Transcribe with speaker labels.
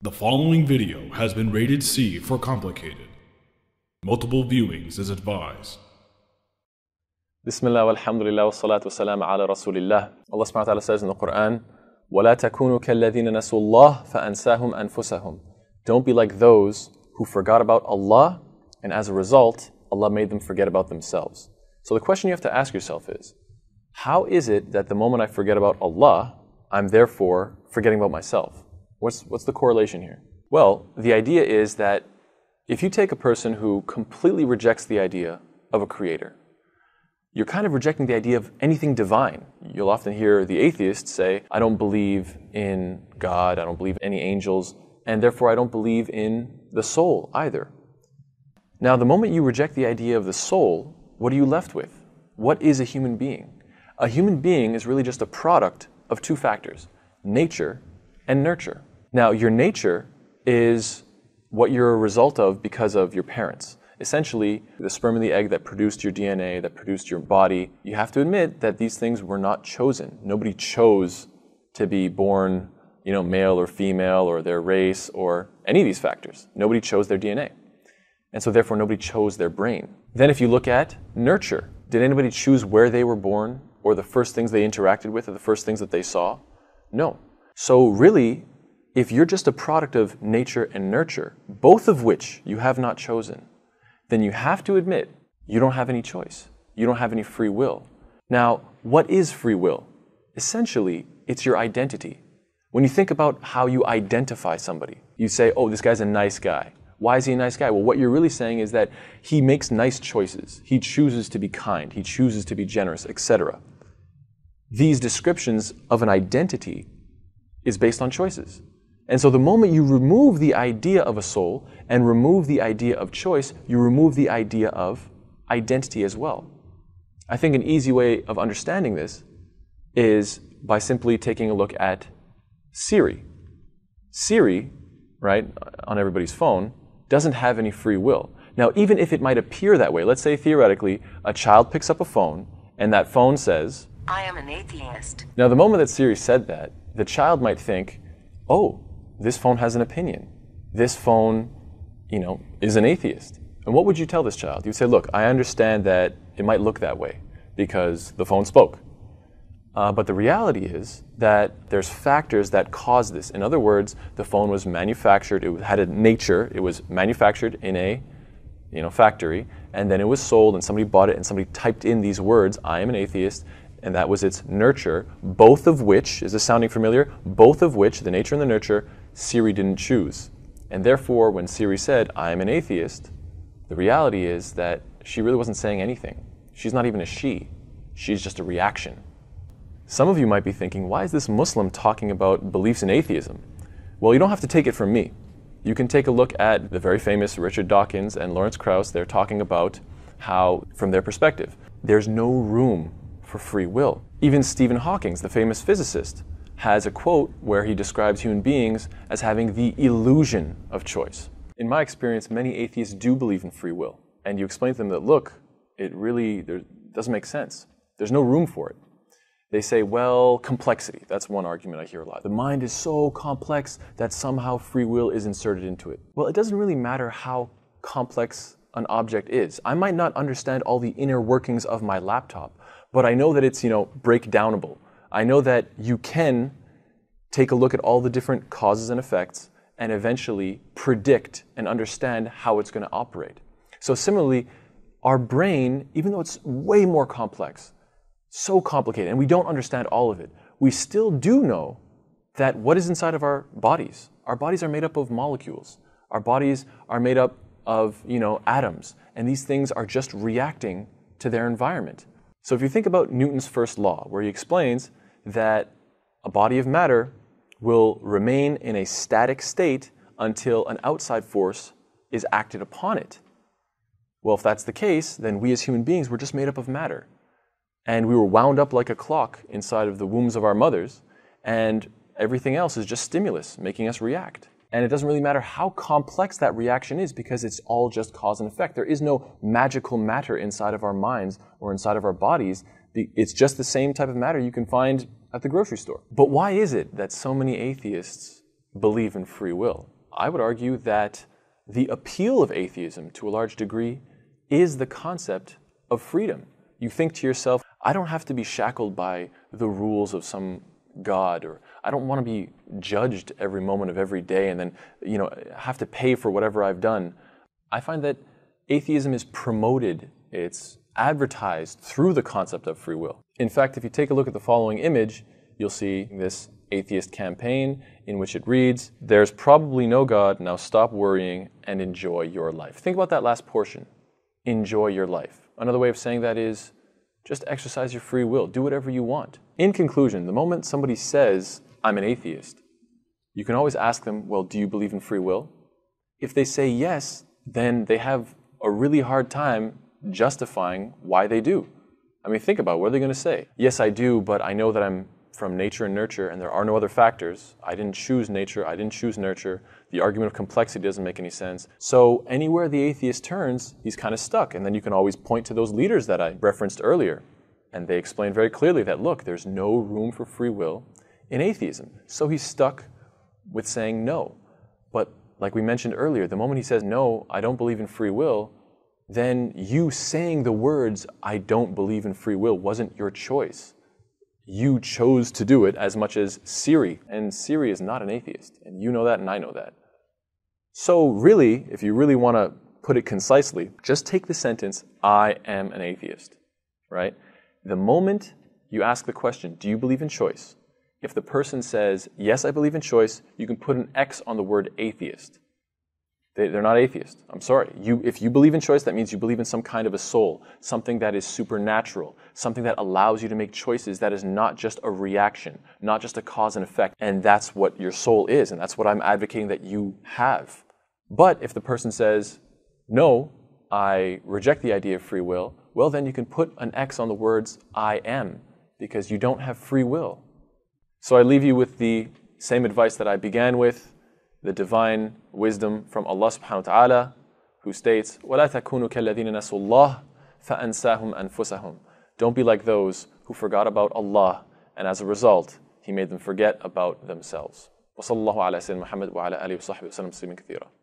Speaker 1: The following video has been rated C for complicated. Multiple viewings is advised. Bismillah walhamdulillah wassalatu wassalam ala rasulillah. Allah subhanahu wa ta'ala says in the Quran, وَلَا تَكُونُوا كَالَّذِينَ نَسُوا اللَّهِ فَأَنْسَاهُمْ أَنفُسَهُمْ Don't be like those who forgot about Allah, and as a result, Allah made them forget about themselves. So the question you have to ask yourself is, how is it that the moment I forget about Allah, I'm therefore forgetting about myself? What's, what's the correlation here? Well, the idea is that if you take a person who completely rejects the idea of a creator, you're kind of rejecting the idea of anything divine. You'll often hear the atheists say, I don't believe in God, I don't believe in any angels, and therefore I don't believe in the soul either. Now, the moment you reject the idea of the soul, what are you left with? What is a human being? A human being is really just a product of two factors nature and nurture. Now, your nature is what you're a result of because of your parents. Essentially, the sperm and the egg that produced your DNA, that produced your body, you have to admit that these things were not chosen. Nobody chose to be born, you know, male or female or their race or any of these factors. Nobody chose their DNA. And so therefore nobody chose their brain. Then if you look at nurture, did anybody choose where they were born or the first things they interacted with or the first things that they saw? No. So really if you're just a product of nature and nurture, both of which you have not chosen, then you have to admit you don't have any choice. You don't have any free will. Now, what is free will? Essentially, it's your identity. When you think about how you identify somebody, you say, oh, this guy's a nice guy. Why is he a nice guy? Well, what you're really saying is that he makes nice choices. He chooses to be kind. He chooses to be generous, etc. These descriptions of an identity is based on choices. And so the moment you remove the idea of a soul and remove the idea of choice, you remove the idea of identity as well. I think an easy way of understanding this is by simply taking a look at Siri. Siri, right, on everybody's phone, doesn't have any free will. Now, even if it might appear that way, let's say theoretically, a child picks up a phone and that phone says, I am an atheist. Now, the moment that Siri said that, the child might think, oh, this phone has an opinion. This phone, you know, is an atheist. And what would you tell this child? You'd say, look, I understand that it might look that way because the phone spoke. Uh, but the reality is that there's factors that cause this. In other words, the phone was manufactured, it had a nature, it was manufactured in a you know, factory, and then it was sold, and somebody bought it, and somebody typed in these words, I am an atheist, and that was its nurture, both of which, is this sounding familiar? Both of which, the nature and the nurture, Siri didn't choose. And therefore, when Siri said, I'm an atheist, the reality is that she really wasn't saying anything. She's not even a she, she's just a reaction. Some of you might be thinking, why is this Muslim talking about beliefs in atheism? Well, you don't have to take it from me. You can take a look at the very famous Richard Dawkins and Lawrence Krauss. They're talking about how, from their perspective, there's no room for free will. Even Stephen Hawking, the famous physicist, has a quote where he describes human beings as having the illusion of choice. In my experience, many atheists do believe in free will, and you explain to them that, look, it really doesn't make sense. There's no room for it. They say, well, complexity. That's one argument I hear a lot. The mind is so complex that somehow free will is inserted into it. Well, it doesn't really matter how complex an object is. I might not understand all the inner workings of my laptop, but I know that it's, you know, breakdownable I know that you can take a look at all the different causes and effects and eventually predict and understand how it's going to operate. So, similarly, our brain, even though it's way more complex, so complicated, and we don't understand all of it, we still do know that what is inside of our bodies. Our bodies are made up of molecules. Our bodies are made up of, you know, atoms, and these things are just reacting to their environment. So if you think about Newton's first law, where he explains that a body of matter will remain in a static state until an outside force is acted upon it. Well, if that's the case, then we as human beings were just made up of matter. And we were wound up like a clock inside of the wombs of our mothers, and everything else is just stimulus making us react. And it doesn't really matter how complex that reaction is because it's all just cause and effect. There is no magical matter inside of our minds or inside of our bodies. It's just the same type of matter you can find at the grocery store. But why is it that so many atheists believe in free will? I would argue that the appeal of atheism to a large degree is the concept of freedom. You think to yourself, I don't have to be shackled by the rules of some God, or I don't want to be judged every moment of every day and then, you know, have to pay for whatever I've done. I find that atheism is promoted, it's advertised through the concept of free will. In fact, if you take a look at the following image, you'll see this atheist campaign in which it reads, There's probably no God, now stop worrying and enjoy your life. Think about that last portion enjoy your life. Another way of saying that is just exercise your free will, do whatever you want. In conclusion, the moment somebody says, I'm an atheist, you can always ask them, Well, do you believe in free will? If they say yes, then they have a really hard time justifying why they do. I mean, think about it. what are they going to say? Yes, I do, but I know that I'm from nature and nurture, and there are no other factors. I didn't choose nature, I didn't choose nurture. The argument of complexity doesn't make any sense. So, anywhere the atheist turns, he's kind of stuck. And then you can always point to those leaders that I referenced earlier. And they explain very clearly that look, there's no room for free will in atheism. So, he's stuck with saying no. But, like we mentioned earlier, the moment he says, no, I don't believe in free will, then you saying the words, I don't believe in free will, wasn't your choice. You chose to do it as much as Siri, and Siri is not an atheist, and you know that, and I know that. So, really, if you really want to put it concisely, just take the sentence, I am an atheist, right? The moment you ask the question, Do you believe in choice? If the person says, Yes, I believe in choice, you can put an X on the word atheist. They, are not atheists. I'm sorry. You, if you believe in choice, that means you believe in some kind of a soul, something that is supernatural, something that allows you to make choices that is not just a reaction, not just a cause and effect. And that's what your soul is, and that's what I'm advocating that you have. But if the person says, no, I reject the idea of free will, well, then you can put an X on the words I am, because you don't have free will. So I leave you with the same advice that I began with the divine wisdom from Allah subhanahu wa ta'ala, who states, وَلَا تَكُونُوا كَالَّذِينَ نَسُوا اللَّهِ فَأَنْسَاهُمْ أَنفُسَهُمْ Don't be like those who forgot about Allah, and as a result, He made them forget about themselves. وصلى الله على سيدنا محمد وعلى آله وصحبه وسلم تسليما كثيرا